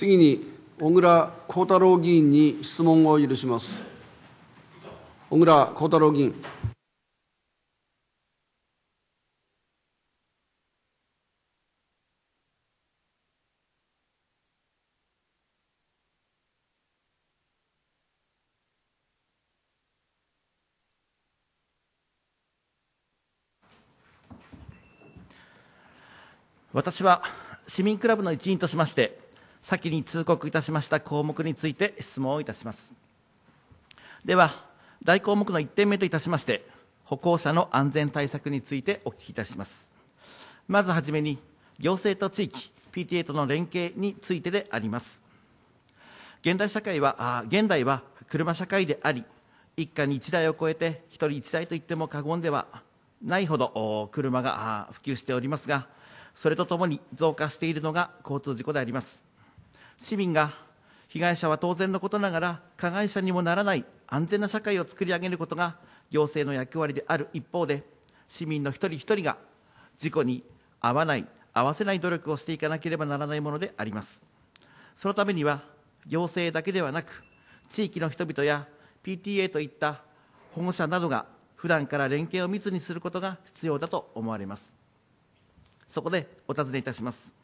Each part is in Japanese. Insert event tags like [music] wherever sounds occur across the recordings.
次に小倉幸太郎議員に質問を許します。小倉幸太郎議員。私は市民クラブの一員としまして先に通告いたしました項目について質問をいたしますでは大項目の1点目といたしまして歩行者の安全対策についてお聞きいたしますまずはじめに行政と地域 PTA との連携についてであります現代社会はあ現代は車社会であり一家に1台を超えて1人1台といっても過言ではないほど車が普及しておりますがそれとともに増加しているのが交通事故であります市民が被害者は当然のことながら加害者にもならない安全な社会を作り上げることが行政の役割である一方で市民の一人一人が事故に合わない合わせない努力をしていかなければならないものでありますそのためには行政だけではなく地域の人々や PTA といった保護者などが普段から連携を密にすることが必要だと思われますそこでお尋ねいたします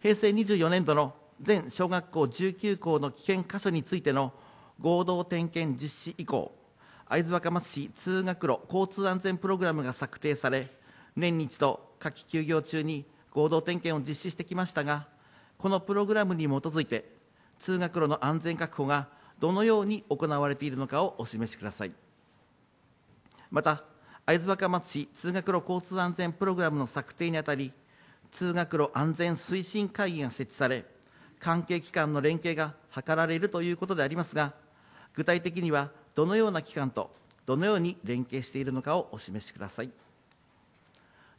平成24年度の全小学校19校の危険箇所についての合同点検実施以降会津若松市通学路交通安全プログラムが策定され年に一度夏季休業中に合同点検を実施してきましたがこのプログラムに基づいて通学路の安全確保がどのように行われているのかをお示しくださいまた会津若松市通学路交通安全プログラムの策定にあたり通学路安全推進会議が設置され関係機関の連携が図られるということでありますが、具体的にはどのような機関とどのように連携しているのかをお示しください。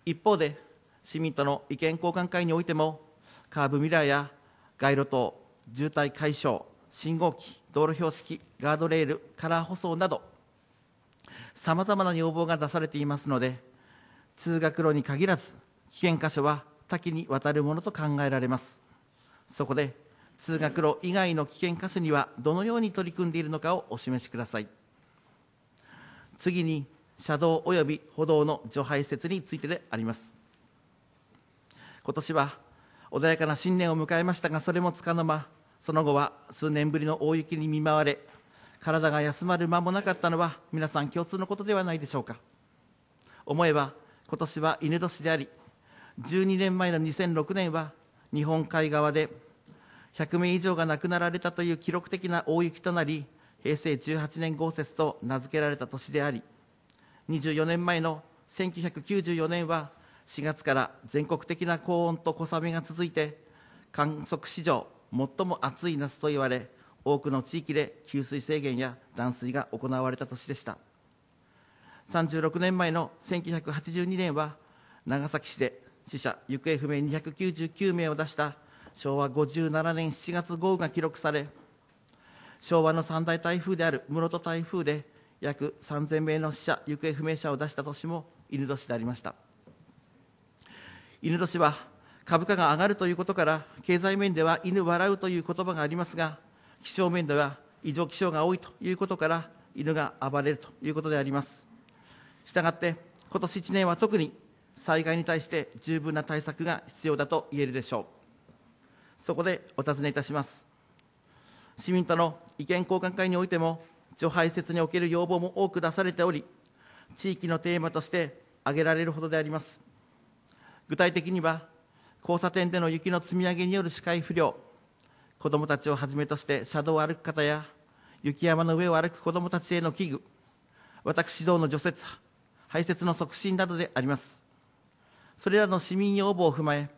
一方で、市民との意見交換会においても、カーブミラーや街路灯、渋滞解消、信号機、道路標識、ガードレール、カラー舗装など、さまざまな要望が出されていますので、通学路に限らず、危険箇所は多岐にわたるものと考えられます。そこで通学路以外の危険箇所にはどのように取り組んでいるのかをお示しください次に車道及び歩道の除排施設についてであります今年は穏やかな新年を迎えましたがそれもつかの間その後は数年ぶりの大雪に見舞われ体が休まる間もなかったのは皆さん共通のことではないでしょうか思えば今年は犬年であり12年前の2006年は日本海側で100名以上が亡くなられたという記録的な大雪となり平成18年豪雪と名付けられた年であり24年前の1994年は4月から全国的な高温と小雨が続いて観測史上最も暑い夏と言われ多くの地域で給水制限や断水が行われた年でした36年前の1982年は長崎市で死者行方不明299名を出した昭和57年7月豪雨が記録され昭和の三大台風である室戸台風で約3000名の死者行方不明者を出した年も犬年でありました犬年は株価が上がるということから経済面では犬笑うという言葉がありますが気象面では異常気象が多いということから犬が暴れるということでありますしたがって今年1年は特に災害に対して十分な対策が必要だと言えるでしょうそこでお尋ねいたします市民との意見交換会においても除排泄における要望も多く出されており地域のテーマとして挙げられるほどであります具体的には交差点での雪の積み上げによる視界不良子どもたちをはじめとして車道を歩く方や雪山の上を歩く子どもたちへの危惧私どもの除雪排泄の促進などでありますそれらの市民要望を踏まえ、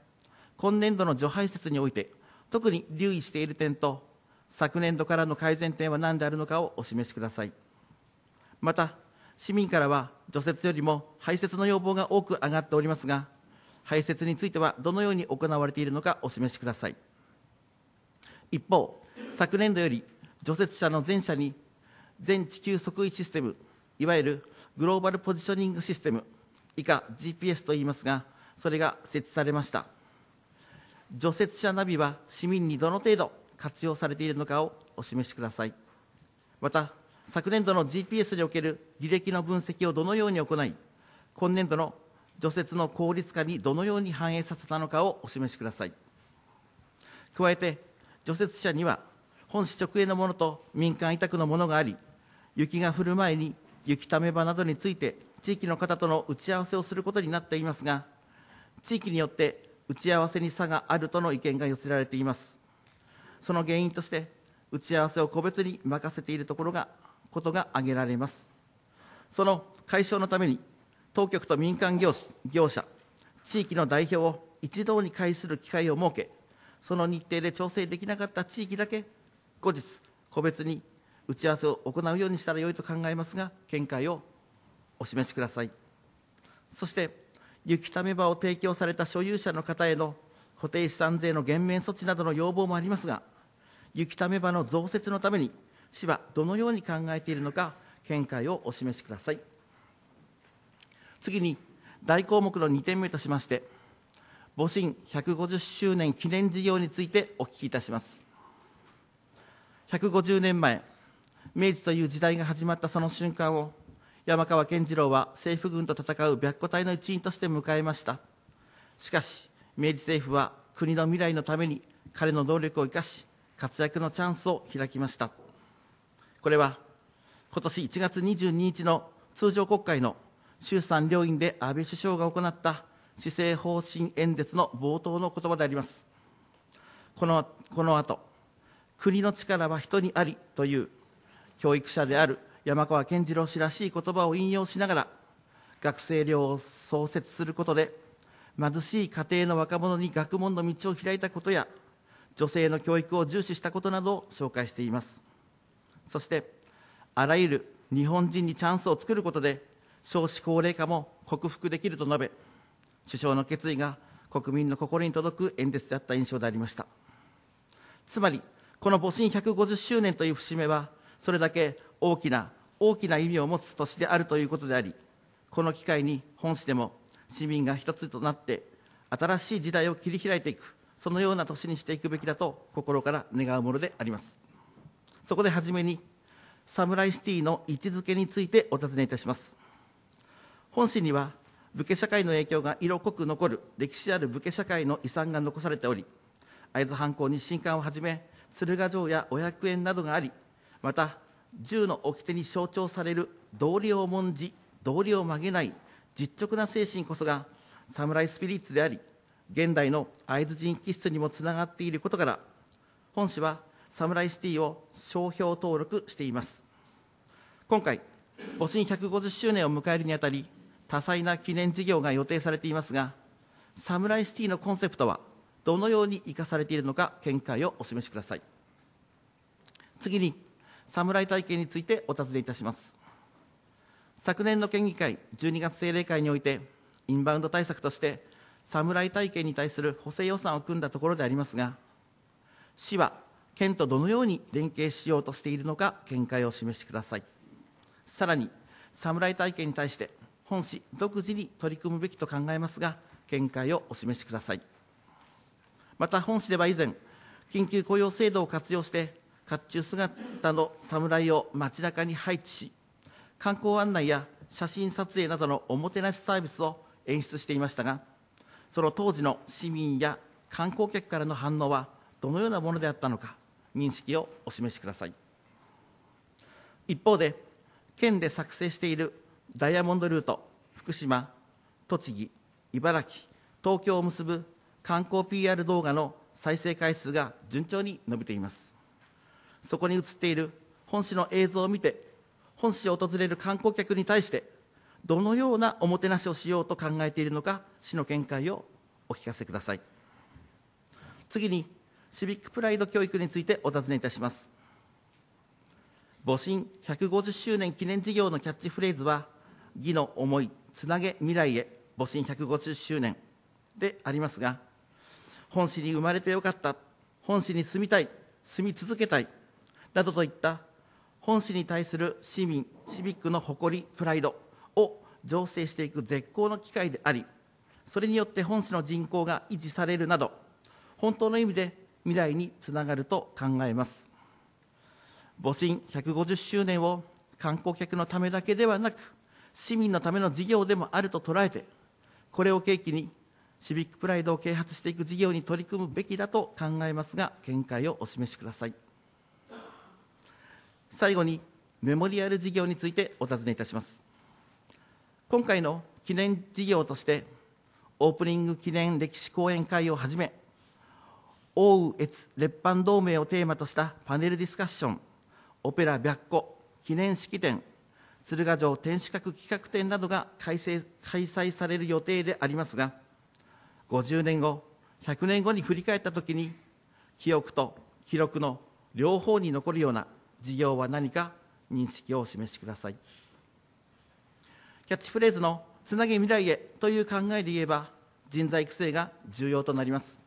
今年度の除排施において、特に留意している点と、昨年度からの改善点は何であるのかをお示しください。また、市民からは除雪よりも排雪の要望が多く上がっておりますが、排雪についてはどのように行われているのかお示しください。一方、昨年度より除雪車の全車に全地球測位システム、いわゆるグローバルポジショニングシステム、以下 GPS といいますがそれが設置されました除雪車ナビは市民にどの程度活用されているのかをお示しくださいまた昨年度の GPS における履歴の分析をどのように行い今年度の除雪の効率化にどのように反映させたのかをお示しください加えて除雪車には本市直営のものと民間委託のものがあり雪が降る前に雪ため場などについて地域の方との打ち合わせをすることになっていますが、地域によって打ち合わせに差があるとの意見が寄せられています。その原因として、打ち合わせを個別に任せているところが、ことが挙げられます。その解消のために、当局と民間業業者、地域の代表を一堂に会する機会を設け、その日程で調整できなかった地域だけ、後日、個別に打ち合わせを行うようにしたらよいと考えますが、見解をお示しくださいそして雪ため場を提供された所有者の方への固定資産税の減免措置などの要望もありますが雪ため場の増設のために市はどのように考えているのか見解をお示しください次に大項目の2点目としまして戊辰150周年記念事業についてお聞きいたします150年前明治という時代が始まったその瞬間を山川健次郎は政府軍と戦う白虎隊の一員として迎えましたしかし明治政府は国の未来のために彼の能力を生かし活躍のチャンスを開きましたこれは今年1月22日の通常国会の衆参両院で安倍首相が行った施政方針演説の冒頭の言葉でありますこのこの後国の力は人にありという教育者である山川健次郎氏らしい言葉を引用しながら学生寮を創設することで貧しい家庭の若者に学問の道を開いたことや女性の教育を重視したことなどを紹介していますそしてあらゆる日本人にチャンスを作ることで少子高齢化も克服できると述べ首相の決意が国民の心に届く演説であった印象でありましたつまりこの戊辰150周年という節目はそれだけ大きな大きな意味を持つ年であるということでありこの機会に本市でも市民が一つとなって新しい時代を切り開いていくそのような年にしていくべきだと心から願うものでありますそこで初めにサムライシティの位置づけについてお尋ねいたします本市には武家社会の影響が色濃く残る歴史ある武家社会の遺産が残されており会津藩校に新館をはじめ鶴ヶ城やお百円などがありまた銃の掟に象徴される道理を重んじ道理を曲げない実直な精神こそが侍スピリッツであり現代の会津人気質にもつながっていることから本市は侍シティを商標登録しています今回戊辰150周年を迎えるにあたり多彩な記念事業が予定されていますが侍シティのコンセプトはどのように生かされているのか見解をお示しください次に侍体系についてお尋ねいたします昨年の県議会12月定例会においてインバウンド対策として侍体系に対する補正予算を組んだところでありますが市は県とどのように連携しようとしているのか見解を示してくださいさらに侍体系に対して本市独自に取り組むべきと考えますが見解をお示しくださいまた本市では以前緊急雇用制度を活用して甲冑姿の侍を街中に配置し観光案内や写真撮影などのおもてなしサービスを演出していましたがその当時の市民や観光客からの反応はどのようなものであったのか認識をお示しください一方で県で作成しているダイヤモンドルート福島栃木茨城東京を結ぶ観光 PR 動画の再生回数が順調に伸びていますそこに映っている本市の映像を見て本市を訪れる観光客に対してどのようなおもてなしをしようと考えているのか市の見解をお聞かせください次にシビックプライド教育についてお尋ねいたします戊辰150周年記念事業のキャッチフレーズは「義の思いつなげ未来へ戊辰150周年」でありますが本市に生まれてよかった本市に住みたい住み続けたいなどといった本市に対する市民シビックの誇りプライドを醸成していく絶好の機会でありそれによって本市の人口が維持されるなど本当の意味で未来につながると考えます戊辰150周年を観光客のためだけではなく市民のための事業でもあると捉えてこれを契機にシビックプライドを啓発していく事業に取り組むべきだと考えますが見解をお示しください最後にメモリアル事業についてお尋ねいたします今回の記念事業としてオープニング記念歴史講演会をはじめ奥羽越列藩同盟をテーマとしたパネルディスカッションオペラ白虎記念式典鶴ヶ城天守閣企画展などが開催開催される予定でありますが50年後100年後に振り返った時に記憶と記録の両方に残るような事業は何か認識をお示しくださいキャッチフレーズの「つなげ未来へ」という考えで言えば人材育成が重要となります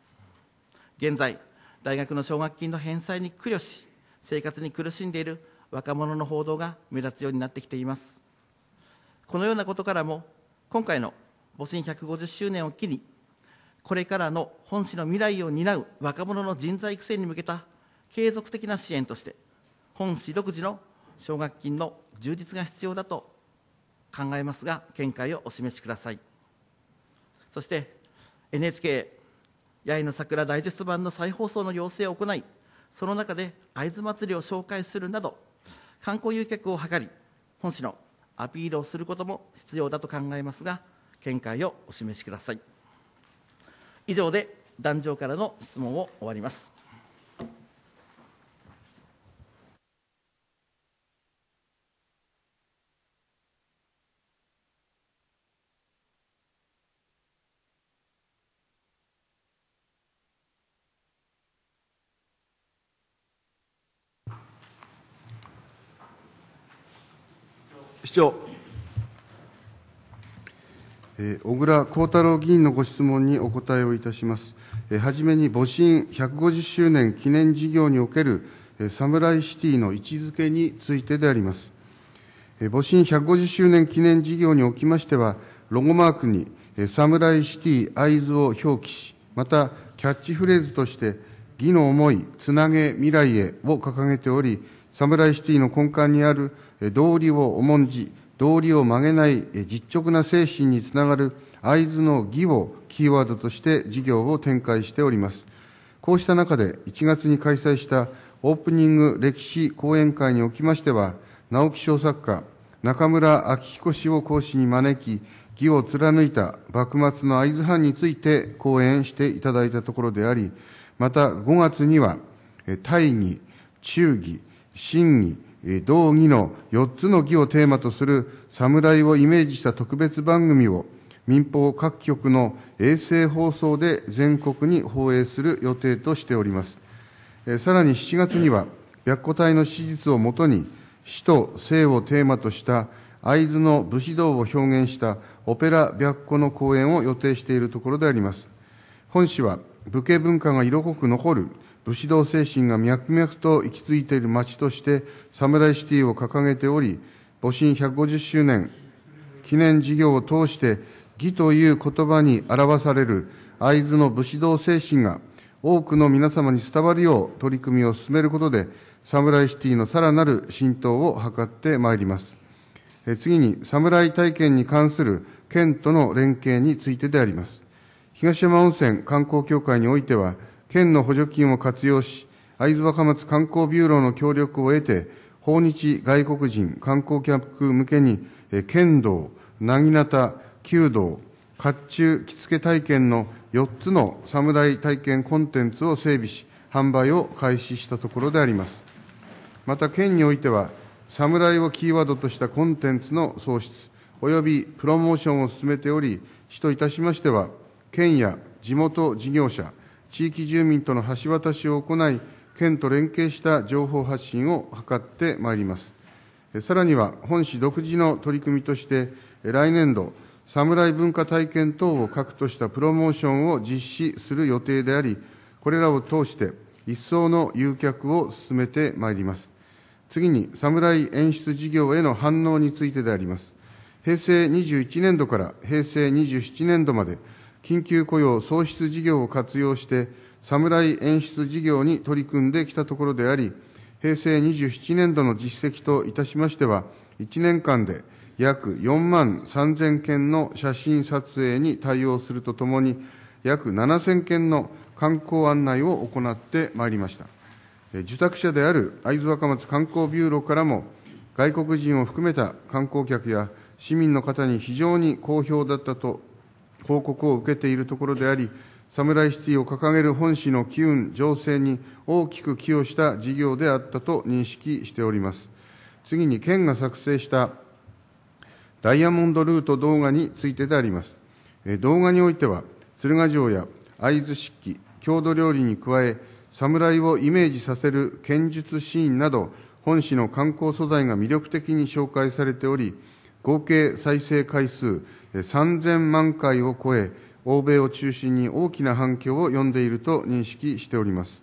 現在大学の奨学金の返済に苦慮し生活に苦しんでいる若者の報道が目立つようになってきていますこのようなことからも今回の戊辰150周年を機にこれからの本市の未来を担う若者の人材育成に向けた継続的な支援として本市独自の奨学金の充実が必要だと考えますが、見解をお示しください。そして NHK 八重の桜ダイジェスト版の再放送の要請を行い、その中で会津祭りを紹介するなど、観光誘客を図り、本市のアピールをすることも必要だと考えますが、見解をお示しください。以上で壇上からの質問を終わります。市長。小倉幸太郎議員のご質問にお答えをいたします。はじめに戊辰150周年記念事業におけるサムライシティの位置づけについてであります。戊辰150周年記念事業におきましては、ロゴマークにサムライシティ合図を表記し、またキャッチフレーズとして、義の思い、つなげ未来へを掲げており、サムライシティの根幹にある道理を重んじ、道理を曲げない実直な精神につながる会津の義をキーワードとして事業を展開しております。こうした中で1月に開催したオープニング歴史講演会におきましては、直木賞作家、中村昭彦氏を講師に招き、義を貫いた幕末の会津藩について講演していただいたところであり、また5月には、大義、忠義、信義、道義の4つの義をテーマとする侍をイメージした特別番組を民放各局の衛星放送で全国に放映する予定としております。さらに7月には、白虎隊の史実をもとに、死と生をテーマとした会津の武士道を表現したオペラ白虎の公演を予定しているところであります。本市は武家文化が色濃く残る武士道精神が脈々と息づいている町としてサムライシティを掲げており戊辰150周年記念事業を通して義という言葉に表される会津の武士道精神が多くの皆様に伝わるよう取り組みを進めることでサムライシティのさらなる浸透を図ってまいります次に侍体験に関する県との連携についてであります東山温泉観光協会においては、県の補助金を活用し、会津若松観光ビューローの協力を得て、訪日外国人観光客向けに、剣道、なぎなた、弓道、甲冑、着付け体験の4つの侍体験コンテンツを整備し、販売を開始したところであります。また、県においては、侍をキーワードとしたコンテンツの創出、およびプロモーションを進めており、市といたしましては、県や地元事業者、地域住民との橋渡しを行い、県と連携した情報発信を図ってまいります。さらには、本市独自の取り組みとして、来年度、侍文化体験等を核としたプロモーションを実施する予定であり、これらを通して、一層の誘客を進めてまいります。次に、侍演出事業への反応についてであります。平成21年度から平成27年度まで、緊急雇用創出事業を活用して、侍演出事業に取り組んできたところであり、平成27年度の実績といたしましては、1年間で約4万3000件の写真撮影に対応するとともに、約7000件の観光案内を行ってまいりました。受託者である会津若松観光ビューロからも、外国人を含めた観光客や市民の方に非常に好評だったと報告を受けているところであり、サムライシティを掲げる本市の機運、情勢に大きく寄与した事業であったと認識しております。次に、県が作成したダイヤモンドルート動画についてであります。動画においては、鶴ヶ城や会津漆器、郷土料理に加え、侍をイメージさせる剣術シーンなど、本市の観光素材が魅力的に紹介されており、合計再生回数3000万回を超え、欧米を中心に大きな反響を呼んでいると認識しております。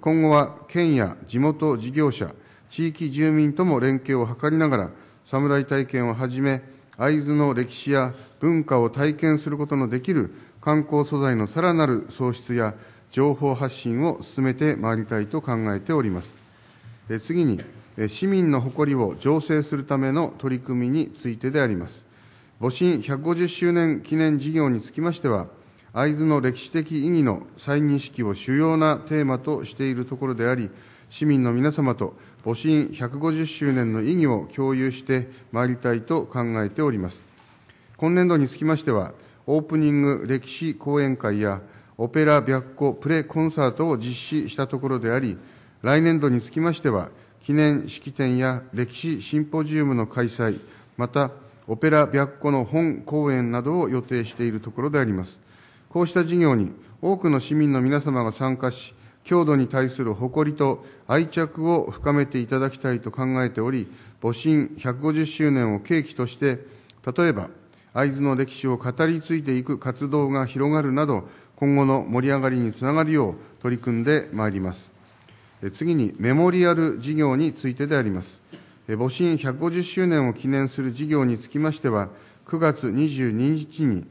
今後は県や地元事業者、地域住民とも連携を図りながら、侍体験をはじめ、会津の歴史や文化を体験することのできる観光素材のさらなる創出や情報発信を進めてまいりたいと考えております。次に、市民の誇りを醸成するための取り組みについてであります。戊辰150周年記念事業につきましては、会津の歴史的意義の再認識を主要なテーマとしているところであり、市民の皆様と戊辰150周年の意義を共有してまいりたいと考えております。今年度につきましては、オープニング歴史講演会やオペラ白虎プレコンサートを実施したところであり、来年度につきましては、記念式典や歴史シンポジウムの開催、また、オペラ白湖の本公演などを予定しているところであります。こうした事業に多くの市民の皆様が参加し、郷土に対する誇りと愛着を深めていただきたいと考えており、戊辰150周年を契機として、例えば会津の歴史を語り継いでいく活動が広がるなど、今後の盛り上がりにつながるよう取り組んでまいります。次にメモリアル事業についてであります。戊辰150周年を記念する事業につきましては、9月22日に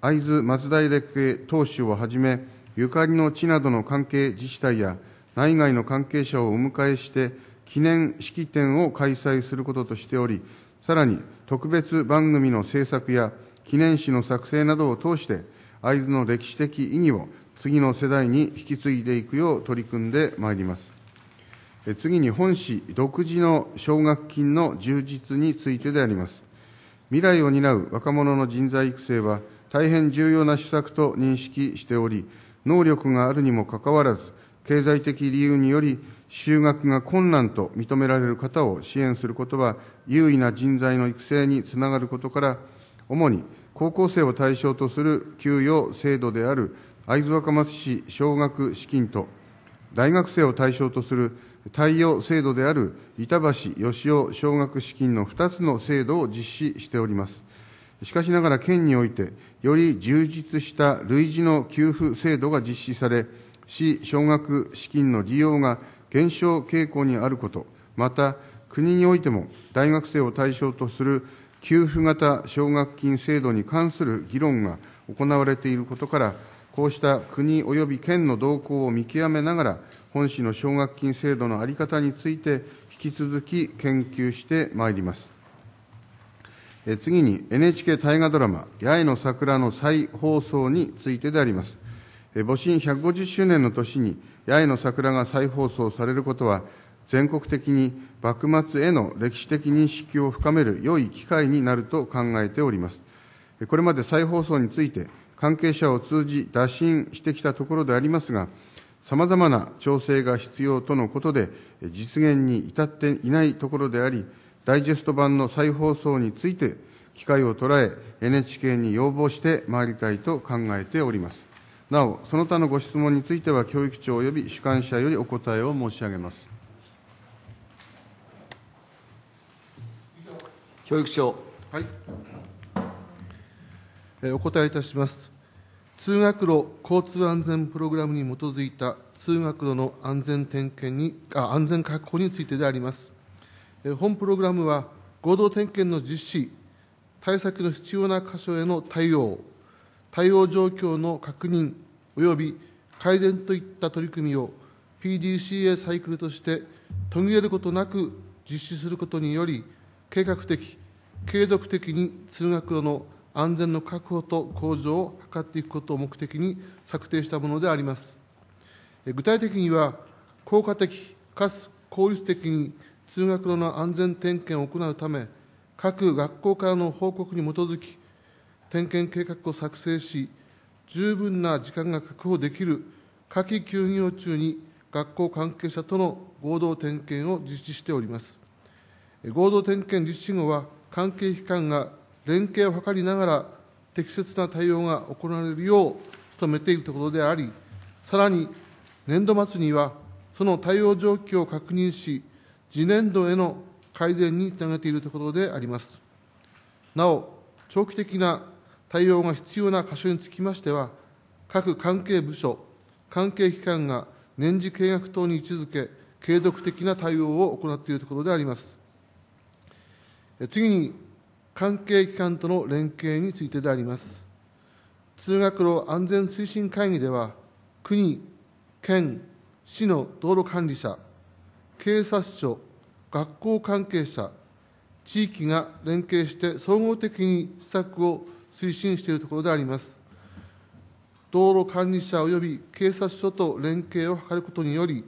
会津松平家当主をはじめ、ゆかりの地などの関係自治体や内外の関係者をお迎えして、記念式典を開催することとしており、さらに特別番組の制作や記念誌の作成などを通して、会津の歴史的意義を次の世代に引き継いでいくよう取り組んでまいります。次に本市独自の奨学金の充実についてであります。未来を担う若者の人材育成は大変重要な施策と認識しており、能力があるにもかかわらず、経済的理由により就学が困難と認められる方を支援することは、優位な人材の育成につながることから、主に高校生を対象とする給与制度である会津若松市奨学資金と、大学生を対象とする貸与制度である板橋義雄奨学資金の2つの制度を実施しております。しかしながら県において、より充実した類似の給付制度が実施され、市奨学資金の利用が減少傾向にあること、また国においても大学生を対象とする給付型奨学金制度に関する議論が行われていることから、こうした国及び県の動向を見極めながら、本市の奨学金制度の在り方について、引き続き研究してまいります。え次に NHK 大河ドラマ、八重の桜の再放送についてであります。え戊辰150周年の年に八重の桜が再放送されることは、全国的に幕末への歴史的認識を深める良い機会になると考えております。これまで再放送について、関係者を通じ打診してきたところでありますが、さまざまな調整が必要とのことで、実現に至っていないところであり、ダイジェスト版の再放送について、機会を捉え、NHK に要望してまいりたいと考えております。なお、その他のご質問については、教育長及び主管者よりお答えを申し上げます。教育長。はい。お答えいたします。通学路交通安全プログラムに基づいた通学路の安全点検にあ、安全確保についてであります。本プログラムは、合同点検の実施、対策の必要な箇所への対応、対応状況の確認および改善といった取り組みを PDCA サイクルとして途切れることなく実施することにより、計画的、継続的に通学路の安全の確保と向上を図っていくことを目的に策定したものであります。具体的には、効果的かつ効率的に通学路の安全点検を行うため、各学校からの報告に基づき、点検計画を作成し、十分な時間が確保できる夏季休業中に学校関係者との合同点検を実施しております。合同点検実施後は、関係機関が連携を図りながら、適切な対応が行われるよう努めていくところであり、さらに年度末には、その対応状況を確認し、次年度への改善につなげているところであります。なお、長期的な対応が必要な箇所につきましては、各関係部署、関係機関が年次計画等に位置づけ、継続的な対応を行っているところであります。次に、関係機関との連携についてであります。通学路安全推進会議では、国、県、市の道路管理者、警察署、学校関係者、地域が連携して総合的に施策を推進しているところであります。道路管理者及び警察署と連携を図ることにより、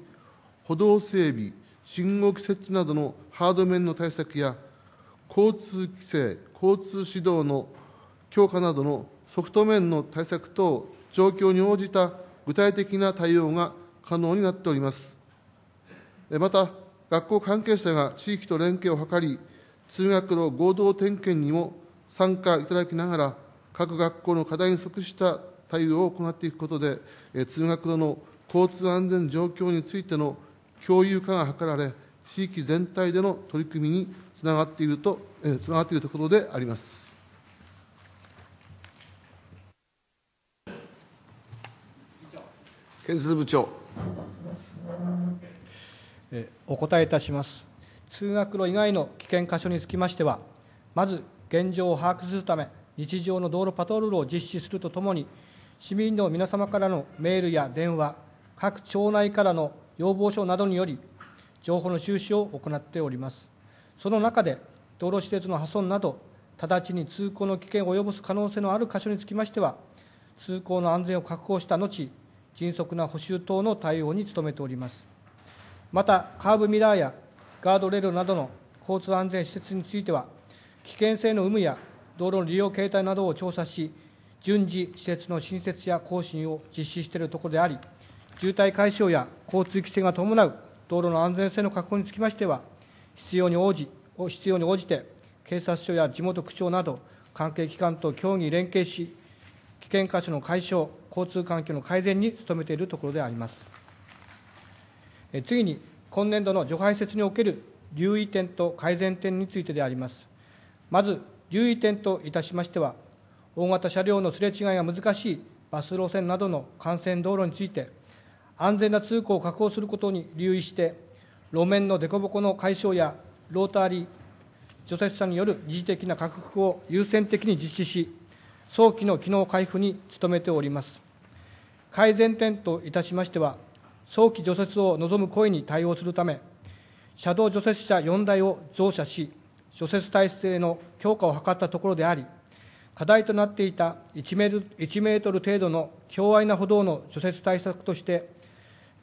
歩道整備、信号機設置などのハード面の対策や、交通規制、交通指導の強化などのソフト面の対策等、状況に応じた具体的な対応が可能になっております。また、学校関係者が地域と連携を図り、通学路合同点検にも参加いただきながら、各学校の課題に即した対応を行っていくことで、通学路の交通安全状況についての共有化が図られ、地域全体での取り組みにつながっていると、えつながっているところであります。建設部長お答えいたします。通学路以外の危険箇所につきましては、まず現状を把握するため、日常の道路パトロールを実施するとともに、市民の皆様からのメールや電話、各町内からの要望書などにより、情報の収集を行っております。その中で、道路施設の破損など、直ちに通行の危険を及ぼす可能性のある箇所につきましては、通行の安全を確保した後、迅速な補修等の対応に努めております。また、カーブミラーやガードレールなどの交通安全施設については、危険性の有無や道路の利用形態などを調査し、順次、施設の新設や更新を実施しているところであり、渋滞解消や交通規制が伴う道路の安全性の確保につきましては、必要に応じ必要に応じて、警察署や地元区長など、関係機関と協議連携し、危険箇所の解消、交通環境の改善に努めているところであります。次に、今年度の除排雪における留意点と改善点についてであります。まず、留意点といたしましては、大型車両のすれ違いが難しいバス路線などの幹線道路について、安全な通行を確保することに留意して、路面の凸凹の解消やロータリー、除雪車による二次的な拡幅を優先的に実施し、早期の機能回復に努めております。改善点といたしましては、早期除雪を望む声に対応するため、車道除雪車4台を増車し、除雪体制の強化を図ったところであり、課題となっていた1メートル程度の強愛な歩道の除雪対策として、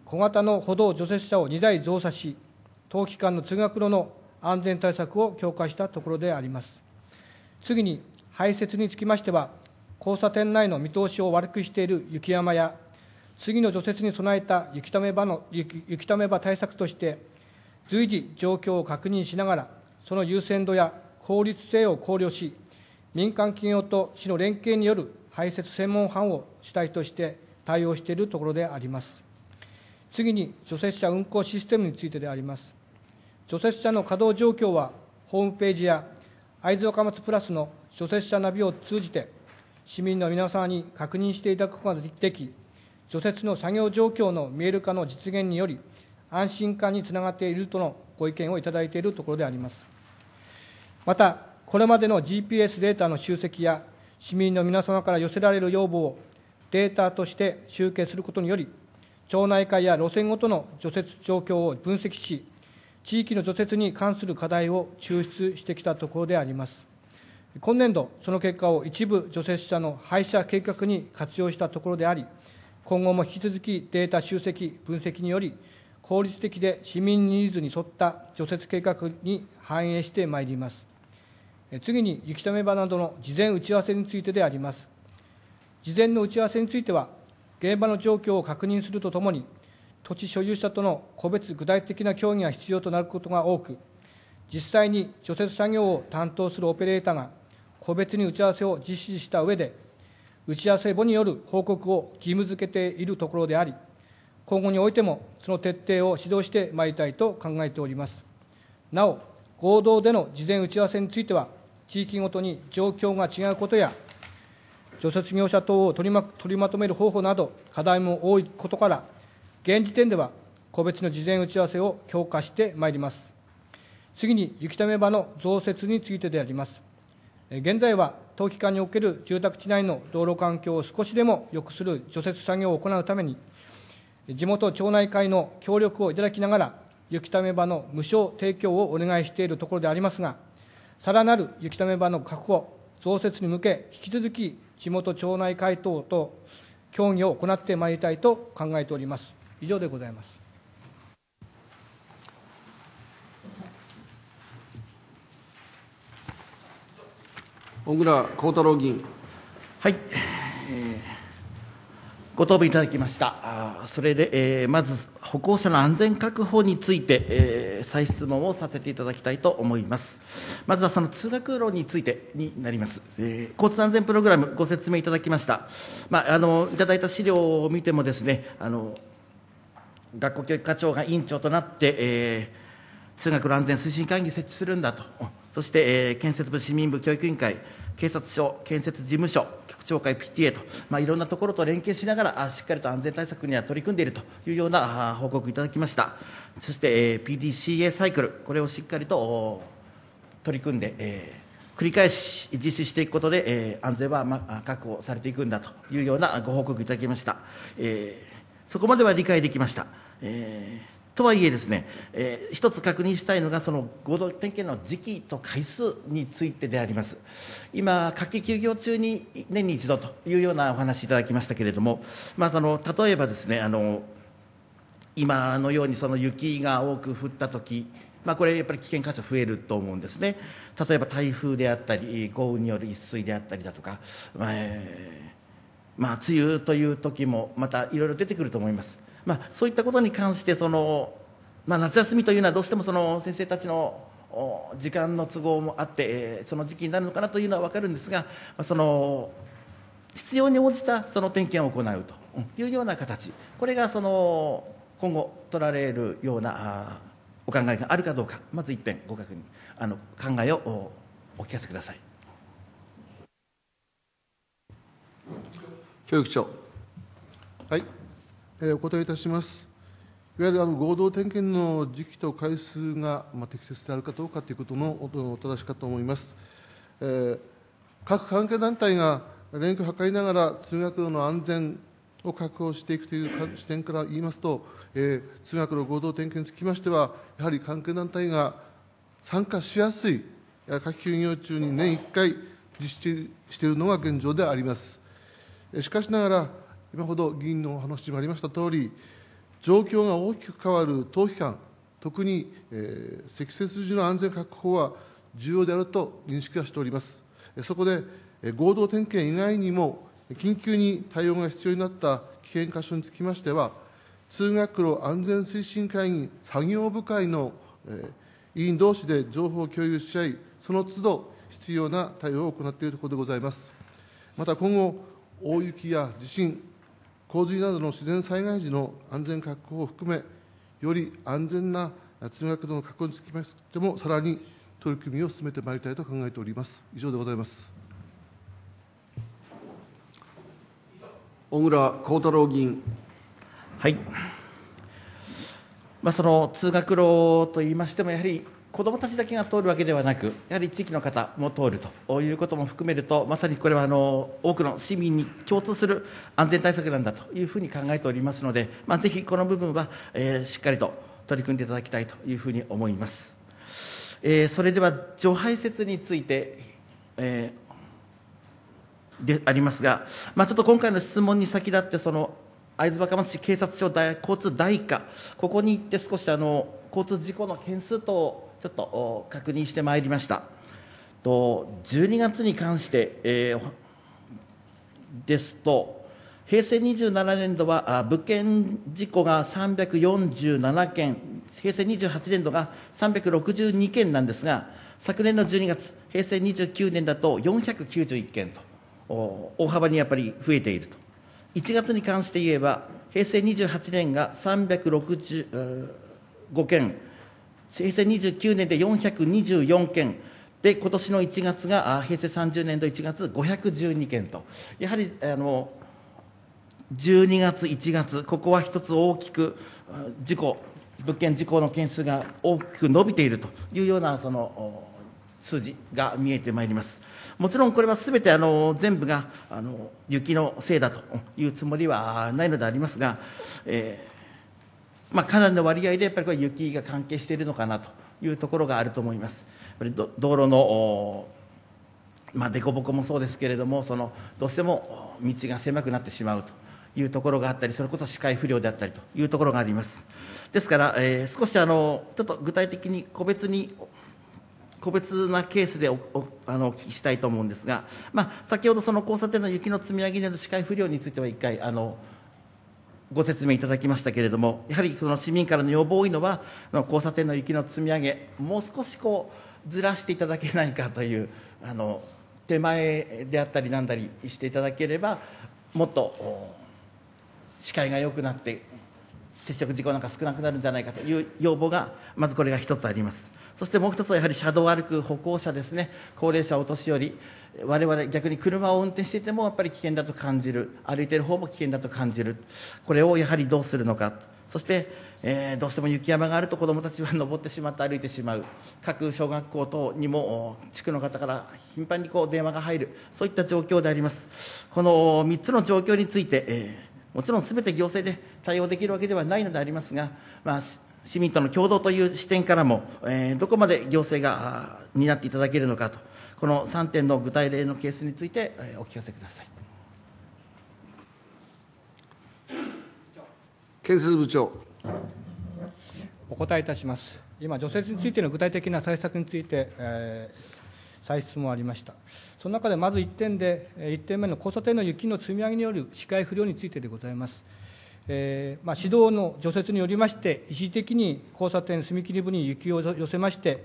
小型の歩道除雪車を2台増作し、冬期間の通学路の安全対策を強化したところであります。次に、排雪につきましては、交差点内の見通しを悪くしている雪山や、次の除雪に備えた雪ため場の雪雪ため場対策として、随時状況を確認しながら、その優先度や効率性を考慮し、民間企業と市の連携による排泄専門班を主体として対応しているところであります。次に除雪車運行システムについてであります除雪車の稼働状況はホームページや会津若松プラスの除雪車ナビを通じて市民の皆様に確認していただくことができ除雪の作業状況の見える化の実現により安心感につながっているとのご意見をいただいているところでありますまたこれまでの GPS データの集積や市民の皆様から寄せられる要望をデータとして集計することにより町内会や路線ごとの除雪状況を分析し、地域の除雪に関する課題を抽出してきたところであります。今年度、その結果を一部除雪車の廃車計画に活用したところであり、今後も引き続きデータ集積、分析により、効率的で市民ニーズに沿った除雪計画に反映してまいります。次に、雪止め場などの事前打ち合わせについてであります。事前の打ち合わせについては、現場の状況を確認するとともに、土地所有者との個別具体的な協議が必要となることが多く、実際に除雪作業を担当するオペレーターが、個別に打ち合わせを実施した上で、打ち合わせ後による報告を義務付けているところであり、今後においてもその徹底を指導してまいりたいと考えております。なお、合同での事前打ち合わせについては、地域ごとに状況が違うことや、除雪業者等を取りま取りまとめる方法など、課題も多いことから、現時点では個別の事前打ち合わせを強化してまいります。次に、雪溜め場の増設についてであります。現在は、冬期間における住宅地内の道路環境を少しでも良くする除雪作業を行うために、地元町内会の協力をいただきながら、雪溜め場の無償提供をお願いしているところでありますが、さらなる雪溜め場の確保、増設に向け、引き続き地元町内会等と協議を行ってまいりたいと考えております。以上でございます。小倉幸太郎議員。はい、えーご答弁いただきましたそれで、えー、まず歩行者の安全確保について、えー、再質問をさせていただきたいと思いますまずはその通学路についてになります、えー、交通安全プログラムご説明いただきました、まあ、あのいただいた資料を見てもですねあの学校教育課長が委員長となって、えー、通学路安全推進会議設置するんだとそして、えー、建設部市民部教育委員会警察署、建設事務所、局長会 PTA と、まあ、いろんなところと連携しながら、しっかりと安全対策には取り組んでいるというような報告いただきました。そして、え PDCA サイクル、これをしっかりと取り組んで、え繰り返し実施していくことで、え安全は、ま、確保されていくんだというようなご報告いただきました。えそこまでは理解できました。えーとはいえですね、えー、一つ確認したいのがその合同点検の時期と回数についてであります今夏季休業中に年に一度というようなお話いただきましたけれども、まあ、その例えばですねあの今のようにその雪が多く降った時まあ、これやっぱり危険箇所増えると思うんですね例えば台風であったり豪雨による一水であったりだとか、まあ、えーまあ、梅雨という時もまたいろいろ出てくると思いますまあ、そういったことに関してその、まあ、夏休みというのはどうしてもその先生たちの時間の都合もあって、その時期になるのかなというのは分かるんですが、その必要に応じたその点検を行うというような形これがその今後取られるようなお考えがあるかどうかまず一遍ご確認あの考えをお聞かせください教育長はいお答えいたします。いわゆるあの合同点検の時期と回数が、まあ、適切であるかどうかということのお正しかと思います。えー、各関係団体が連携を図りながら通学路の安全を確保していくという視点から言いますと、えー、通学路合同点検につきましては、やはり関係団体が参加しやすい夏休業中に年1回実施しているのが現状であります。しかしながら今ほど議員のお話もありましたとおり、状況が大きく変わる冬期間、特に、えー、積雪時の安全確保は重要であると認識はしております。そこで、合同点検以外にも、緊急に対応が必要になった危険箇所につきましては、通学路安全推進会議作業部会の、えー、委員同士で情報を共有し合い、その都度必要な対応を行っているところでございます。また今後、大雪や地震、洪水などの自然災害時の安全確保を含め、より安全な通学路の確保につきましても、さらに取り組みを進めてまいりたいと考えております。以上でございます。小倉幸太郎議員。はい。まあ、その通学路と言いましても、やはり子どもたちだけが通るわけではなく、やはり地域の方も通るということも含めると、まさにこれはあの多くの市民に共通する安全対策なんだというふうに考えておりますので、まあ、ぜひこの部分は、えー、しっかりと取り組んでいただきたいというふうに思います。えー、それでは、除排雪について、えー、でありますが、まあ、ちょっと今回の質問に先立って、その会津若松市警察署交通第一課、ここに行って少しあの交通事故の件数等ちょっと確認してまいりました。と12月に関して、えー、ですと、平成27年度は物件事故が347件、平成28年度が362件なんですが、昨年の12月、平成29年だと491件と、大幅にやっぱり増えていると。1月に関して言えば、平成28年が365件、平成29年で424件で今年の1月が平成30年度1月512件とやはりあの12月1月ここは一つ大きく事故物件事故の件数が大きく伸びているというようなその数字が見えてまいりますもちろんこれはすべてあの全部があの雪のせいだというつもりはないのでありますが、えーまあ、かなりの割合でやっぱりこれ雪が関係しているのかなというところがあると思います。道路のまあ、凸凹もそうですけれどもそのどうしても道が狭くなってしまうというところがあったりそれこそ視界不良であったりというところがありますですから、えー、少しあのちょっと具体的に個別に個別なケースでおおあのお聞きしたいと思うんですが、まあ、先ほどその交差点の雪の積み上げでの視界不良については一回あのご説明いただきましたけれども、やはりその市民からの要望多いのは、交差点の雪の積み上げ、もう少しこうずらしていただけないかという、あの手前であったりなんだりしていただければ、もっと視界が良くなって、接触事故なんか少なくなるんじゃないかという要望が、まずこれが一つあります。そしてもう一つはやはり車道を歩く歩行者ですね高齢者お年寄り我々逆に車を運転していてもやっぱり危険だと感じる歩いている方も危険だと感じるこれをやはりどうするのかそして、えー、どうしても雪山があると子どもたちは [laughs] 登ってしまって歩いてしまう各小学校等にも地区の方から頻繁にこう電話が入るそういった状況でありますこの3つの状況について、えー、もちろん全て行政で対応できるわけではないのでありますが、まあ、市民との共同という視点からも、えー、どこまで行政が担っていただけるのかと、この3点の具体例のケースについて、えー、お聞かせください。建設部長お答えいたします。今、除雪についての具体的な対策について、えー、再質問ありました。その中でまず1点で、1点目の交差点の雪の積み上げによる視界不良についてでございます。えー、まあ、指導の除雪によりまして、一時的に交差点踏切部に雪を寄せまして、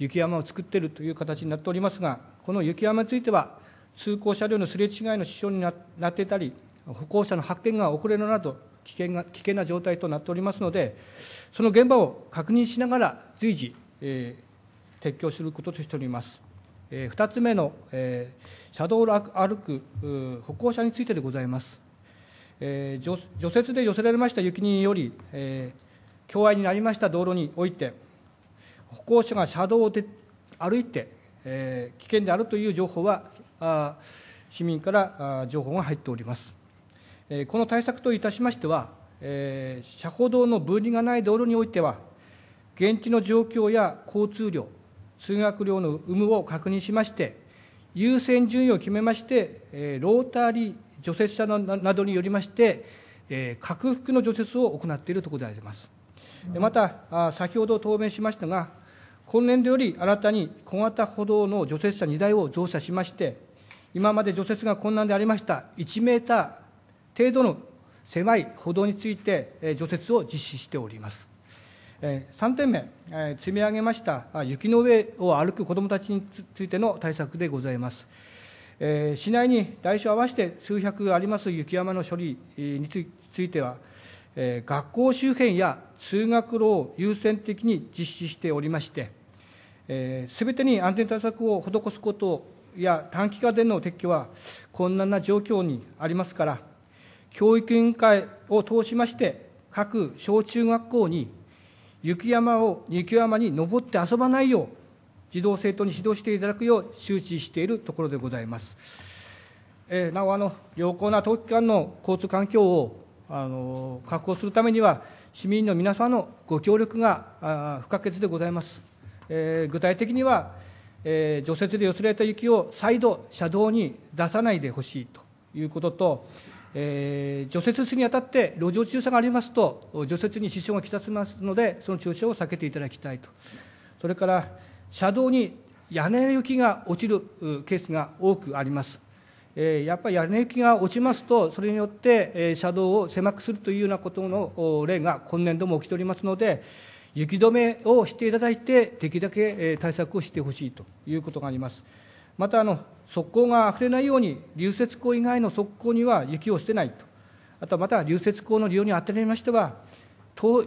雪山を作っているという形になっておりますが、この雪山については、通行車両のすれ違いの支障になっていたり、歩行者の発見が遅れるなど危険が、危険な状態となっておりますので、その現場を確認しながら、随時、えー、撤去することとしております。えー、2つ目の、えー、車道を歩く歩行者についてでございます。えー、除雪で寄せられました雪により、えー、境になりました道路において、歩行者が車道をで歩いて、えー、危険であるという情報は、あ市民からあ情報が入っております。えー、この対策といたしましては、えー、車歩道の分離がない道路においては、現地の状況や交通量、通学量の有無を確認しまして、優先順位を決めまして、えー、ロータリー除雪車などによりまして、え拡幅の除雪を行っているところであります。また、先ほど答弁しましたが、今年度より新たに小型歩道の除雪車2台を増車しまして、今まで除雪が困難でありました1メーター程度の狭い歩道について除雪を実施しております。3点目、積み上げました雪の上を歩く子どもたちについての対策でございます。えー、市内に代償合わせて数百あります雪山の処理については、えー、学校周辺や通学路を優先的に実施しておりまして、す、えー、べ、てに安全対策を施すことや短期化での撤去は困難な状況にありますから、教育委員会を通しまして、各小中学校に雪山を雪山に登って遊ばないよう児童生徒に指導していただくよう周知しているところでございます。えー、なおあの、良好な登記間の交通環境をあの確保するためには、市民の皆様のご協力が不可欠でございます。えー、具体的には、えー、除雪で寄せられた雪を再度、車道に出さないでほしいということと、えー、除雪するにあたって路上駐車がありますと、除雪に支障がきたしますので、その駐車を避けていただきたいと、それから、車道に屋根雪が落ちるケースが多くあります。やっぱり屋根雪が落ちますと、それによって車道を狭くするというようなことの例が今年度も起きておりますので、雪止めをしていただいて、できるだけ対策をしてほしいということがあります。またあの、側溝があふれないように、流雪溝以外の側溝には雪を捨てないと、あとはまた流雪溝の利用に当たりましては、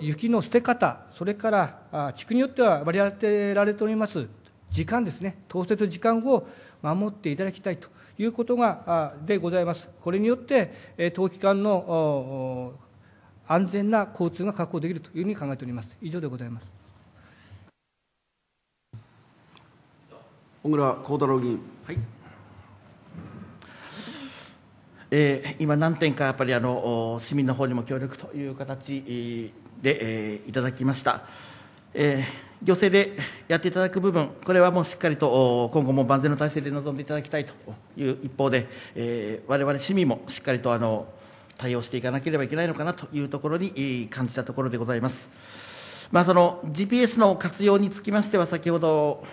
雪の捨て方、それから地区によっては割り当てられております時間ですね、当節時間を守っていただきたいということがでございます。これによって、冬期間の安全な交通が確保できるというふうに考えております。以上でございます。小倉幸太郎議員。はいえー、今、何点かやっぱりあの市民の方にも協力という形で、えー、いただきました、えー、行政でやっていただく部分、これはもうしっかりと今後も万全の体制で臨んでいただきたいという一方で、えー、我々市民もしっかりとあの対応していかなければいけないのかなというところに感じたところでございます。まあ、その GPS の活用につきましては先ほど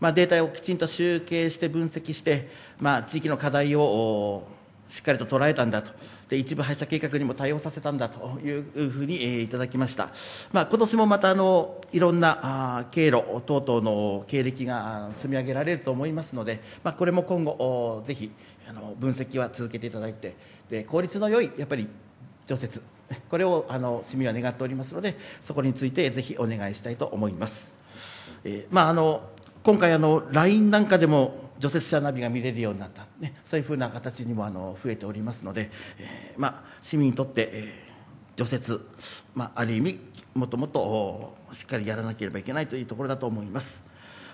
まあ、データをきちんと集計して分析して、まあ、地域の課題をしっかりと捉えたんだと、で一部廃車計画にも対応させたんだというふうに、えー、いただきました、まあ今年もまたあのいろんなあ経路等々の経歴が積み上げられると思いますので、まあ、これも今後、ぜひあの分析は続けていただいて、で効率の良いやっぱり除雪、[laughs] これをあの市民は願っておりますので、そこについてぜひお願いしたいと思います。えー、まああの今回あの LINE なんかでも除雪車ナビが見れるようになった、ね、そういうふうな形にもあの増えておりますので、えー、まあ、市民にとって、えー、除雪、まあ、ある意味もともとしっかりやらなければいけないというところだと思います。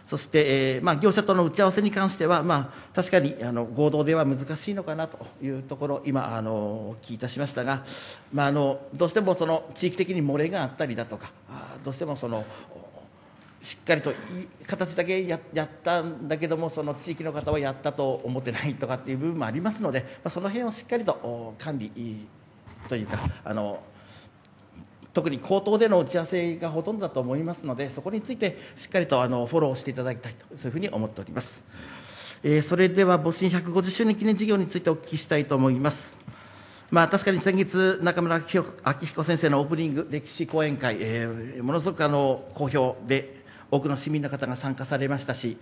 そして、えーまあ、業者との打ち合わせに関しては、まあ、確かにあの合同では難しいのかなというところ、今、あの聞いたしましたが、まあ、あのどうしてもその地域的に漏れがあったりだとか、あどうしてもそのしっかりといい形だけややったんだけどもその地域の方はやったと思ってないとかっていう部分もありますので、まあ、その辺をしっかりと管理というかあの特に口頭での打ち合わせがほとんどだと思いますのでそこについてしっかりとあのフォローしていただきたいとそういうふうに思っております、えー、それでは戊辰150周年記念事業についてお聞きしたいと思いますまあ、確かに先月、中村昭彦先生のオープニング歴史講演会、えー、ものすごくあの好評で多くの市民の方が参加されましたし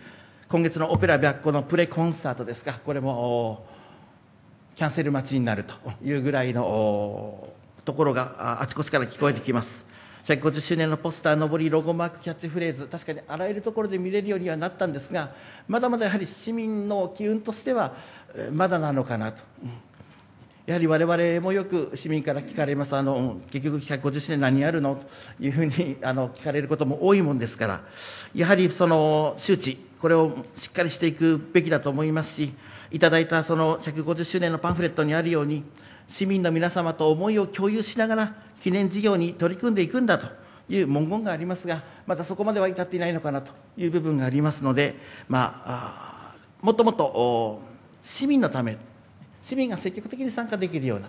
今月のオペラ白虎のプレコンサートですかこれもキャンセル待ちになるというぐらいのところがあちこちから聞こえてきます150周年のポスター上りロゴマークキャッチフレーズ確かにあらゆるところで見れるようにはなったんですがまだまだやはり市民の機運としてはまだなのかなと。うんやはり我々もよく市民から聞かれますあの結局150周年何やるのというふうにあの聞かれることも多いもんですからやはりその周知これをしっかりしていくべきだと思いますしいただいたその150周年のパンフレットにあるように市民の皆様と思いを共有しながら記念事業に取り組んでいくんだという文言がありますがまたそこまでは至っていないのかなという部分がありますので、まあ、もっともっと市民のため市民が積極的に参加できるような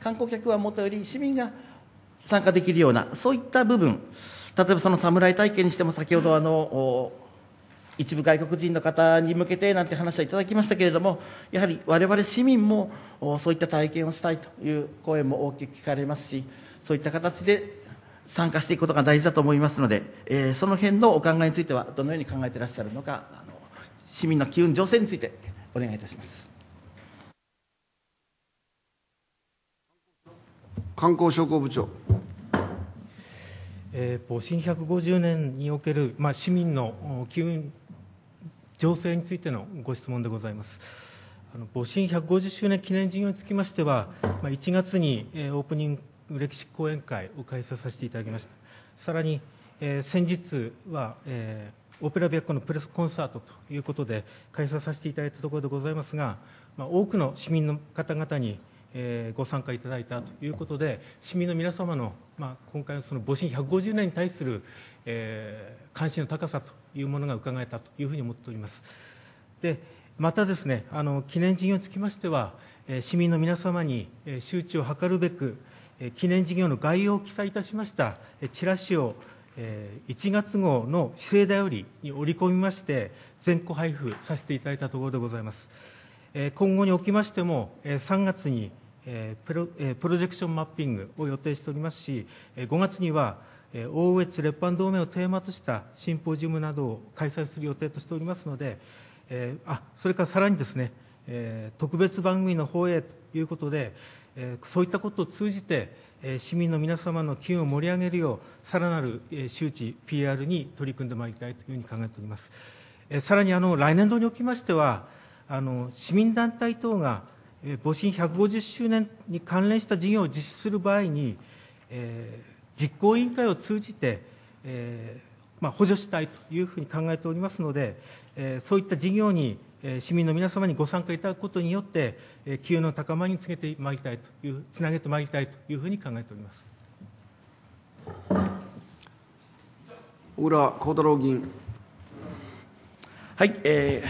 観光客はもとより市民が参加できるようなそういった部分例えばその侍体験にしても先ほどあの一部外国人の方に向けてなんて話はいただきましたけれどもやはり我々市民もそういった体験をしたいという声も大きく聞かれますしそういった形で参加していくことが大事だと思いますので、えー、その辺のお考えについてはどのように考えていらっしゃるのかあの市民の機運醸成についてお願いいたします。観光商工部長。えー、辰150年における、まあ、市民の機運情勢についてのご質問でございます。あの戊辰150周年記念事業につきましては、まあ、1月に、えー、オープニング歴史講演会を開催させていただきました。さらに、えー、先日は、えー、オペラ琶湖のプレスコンサートということで開催させていただいたところでございますが、まあ、多くの市民の方々に、えー、ご参加いただいたということで市民の皆様の、まあ、今回のその戊辰150年に対する、えー、関心の高さというものが伺えたというふうに思っておりますでまたですねあの記念事業につきましては、えー、市民の皆様に、えー、周知を図るべく、えー、記念事業の概要を記載いたしました、えー、チラシをえー、1月号の市政だよりに織り込みまして、全個配布させていただいたところでございます。え今後におきましても、え3月にえプロえプロジェクションマッピングを予定しておりますし、え5月には、えー、大越列藩同盟をテーマとしたシンポジウムなどを開催する予定としておりますので、えー、あそれからさらにですね、えー、特別番組の放映ということで、えー、そういったことを通じて、えー、市民の皆様の機運を盛り上げるよう、さらなる、えー、周知、PR に取り組んでまいりたいというふうに考えております。えー、さらにあの来年度におきましては、あの市民団体等が戊辰150周年に関連した事業を実施する場合に、えー、実行委員会を通じて、えーまあ、補助したいというふうに考えておりますので、えー、そういった事業に、えー、市民の皆様にご参加いただくことによって、えー、機運の高まりにつげてまいりたいという、つなげてまいりたいというふうに考えております。小倉幸太郎議員。はい、え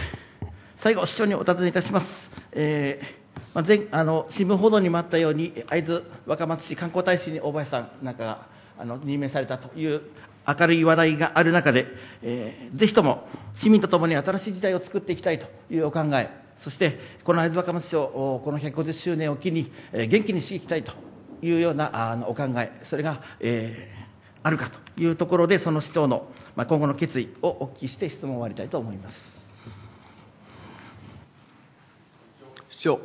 ー、最後、市長にお尋ねいたします。えーまあ、前あの新聞報道にもあったように会津若松市観光大使に大林さんなんかがあの任命されたという明るい話題がある中で、えー、ぜひとも市民とともに新しい時代を作っていきたいというお考えそしてこの会津若松市をこの150周年を機に、えー、元気にしていきたいというようなあのお考えそれが、えー、あるかというところでその市長の、まあ、今後の決意をお聞きして質問を終わりたいと思います。市長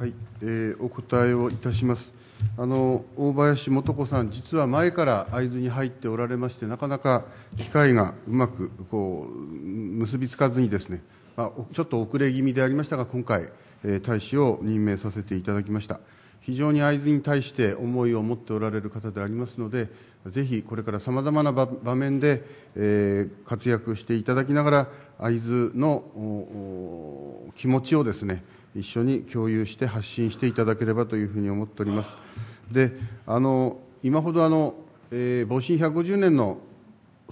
はい、えー、お答えをいたします。あの大林素子さん、実は前から会津に入っておられまして、なかなか機会がうまくこう結びつかずにですね、まあ、ちょっと遅れ気味でありましたが、今回、えー、大使を任命させていただきました。非常に会津に対して思いを持っておられる方でありますので、ぜひこれからさまざまな場面で、えー、活躍していただきながら、会津の気持ちをですね、一緒に共有して発信していただければというふうに思っております。であの今ほどあの、えー、防震150年の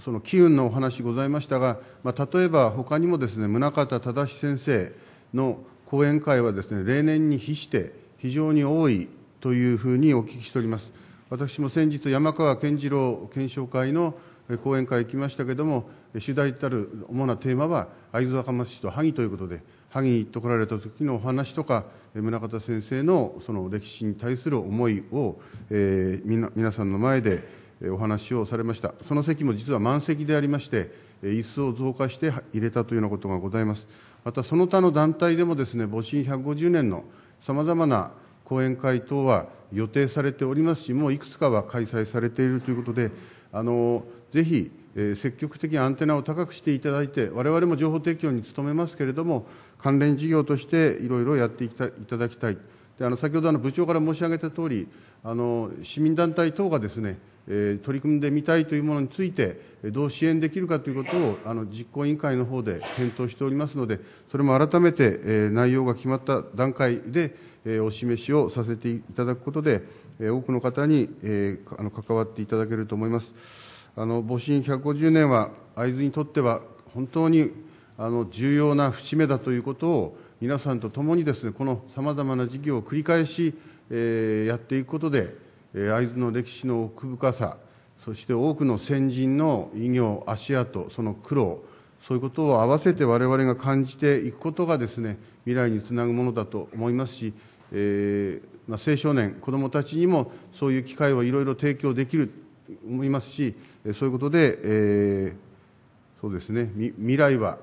その機運のお話ございましたが、まあ、例えば他にもですね宗像忠先生の講演会はですね例年に比して非常に多いというふうにお聞きしております私も先日山川健次郎検証会の講演会行きましたけれども主題たる主なテーマは会津若松市と萩ということで萩に行ってこられた時のお話とか宗像先生のその歴史に対する思いを、えー、皆さんの前でお話をされましたその席も実は満席でありまして椅子を増加して入れたというようなことがございますまたその他の団体でもですね戊辰150年のさまざまな講演会等は予定されておりますしもういくつかは開催されているということであのぜひ、積極的にアンテナを高くしていただいて我々も情報提供に努めますけれども関連事業としていろいろやっていただきたい。であの先ほどあの部長から申し上げたとおり、あの市民団体等がですね、え取り組んでみたいというものについて、どう支援できるかということをあの実行委員会の方で検討しておりますので、それも改めて、え内容が決まった段階で、えお示しをさせていただくことで、え多くの方に、えあの関わっていただけると思います。あの戊辰150年は会津にとっては本当にあの重要な節目だということを、皆さんと共にですね、このさまざまな事業を繰り返し、えー、やっていくことで、会津の歴史の奥深さ、そして多くの先人の偉業、足跡、その苦労、そういうことを合わせて我々が感じていくことがですね、未来につなぐものだと思いますし、えー、まあ、青少年、子どもたちにもそういう機会をいろいろ提供できると思いますし、そういうことで、えー、そうですね、未来は、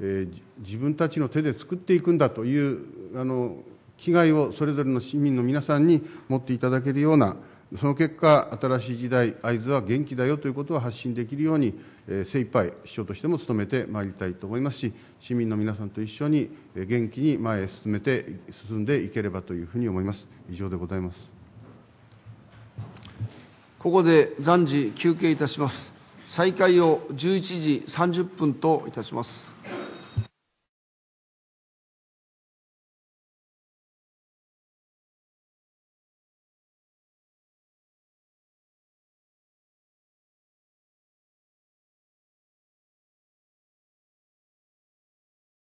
えー、自分たちの手で作っていくんだというあの危害をそれぞれの市民の皆さんに持っていただけるようなその結果新しい時代会津は元気だよということを発信できるように、えー、精一杯市長としても努めてまいりたいと思いますし市民の皆さんと一緒に元気に前へ進めて進んでいければというふうに思います以上でございますここで暫時休憩いたします再開を11時30分といたします